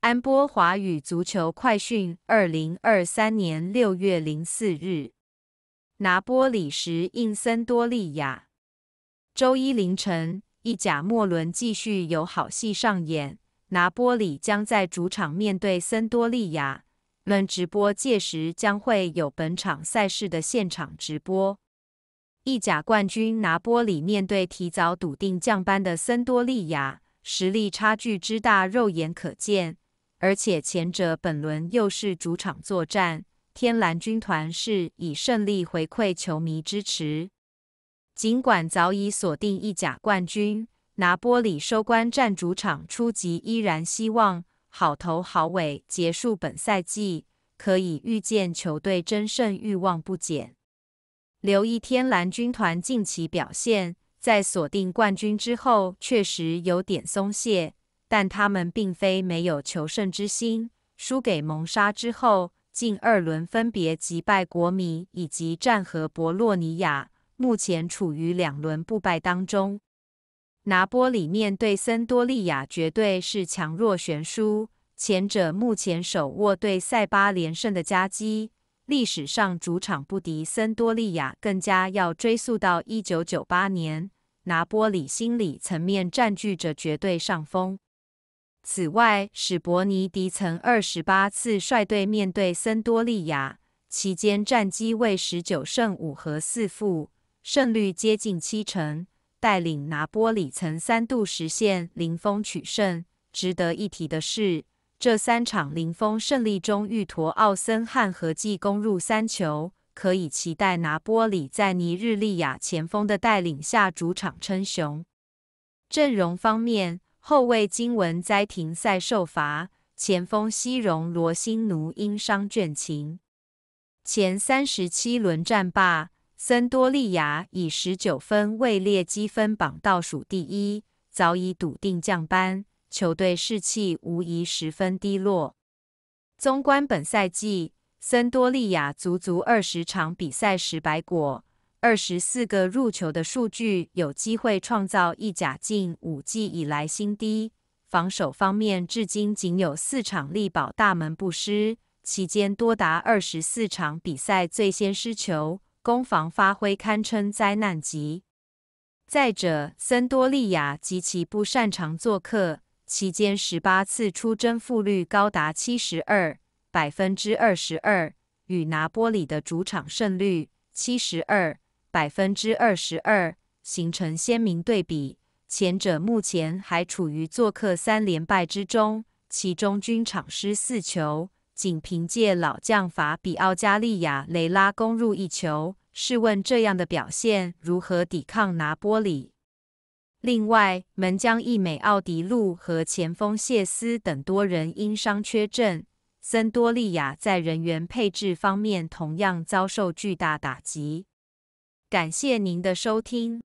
安波华语足球快讯，二零二三年六月零四日，拿波里时应森多利亚。周一凌晨，意甲末轮继续有好戏上演。拿波里将在主场面对森多利亚，们直播，届时将会有本场赛事的现场直播。意甲冠军拿波里面对提早笃定降班的森多利亚，实力差距之大，肉眼可见。而且前者本轮又是主场作战，天蓝军团是以胜利回馈球迷支持。尽管早已锁定意甲冠军，拿波里收官战主场出级依然希望好头好尾结束本赛季。可以预见球队争胜欲望不减。留意天蓝军团近期表现，在锁定冠军之后确实有点松懈。但他们并非没有求胜之心。输给蒙沙之后，近二轮分别击败国米以及战和博洛尼亚，目前处于两轮不败当中。拿波里面对森多利亚绝对是强弱悬殊，前者目前手握对塞巴连胜的佳绩，历史上主场不敌森多利亚更加要追溯到一九九八年。拿波里心理层面占据着绝对上风。此外，史伯尼迪曾二十八次率队面对森多利亚，期间战绩为十九胜五和四负，胜率接近七成。带领拿波里曾三度实现零封取胜。值得一提的是，这三场零封胜利中，玉陀奥森汉合计攻入三球。可以期待拿波里在尼日利亚前锋的带领下主场称雄。阵容方面。后卫金文哉停赛受罚，前锋西荣罗辛奴因伤倦勤。前三十七轮战罢，森多利亚以十九分位列积分榜倒数第一，早已笃定降班，球队士气无疑十分低落。纵观本赛季，森多利亚足足二十场比赛时白果。二十四个入球的数据，有机会创造意甲近五季以来新低。防守方面，至今仅有四场力保大门不失，期间多达二十四场比赛最先失球，攻防发挥堪称灾难级。再者，森多利亚极其不擅长做客，期间十八次出征负率高达七十二百分之二十二，与拿波里的主场胜率七十二。百分之二十二，形成鲜明对比。前者目前还处于做客三连败之中，其中均场失四球，仅凭借老将法比奥加利亚雷拉攻入一球。试问这样的表现如何抵抗拿波里？另外，门将一美奥迪路和前锋谢斯等多人因伤缺阵，森多利亚在人员配置方面同样遭受巨大打击。感谢您的收听。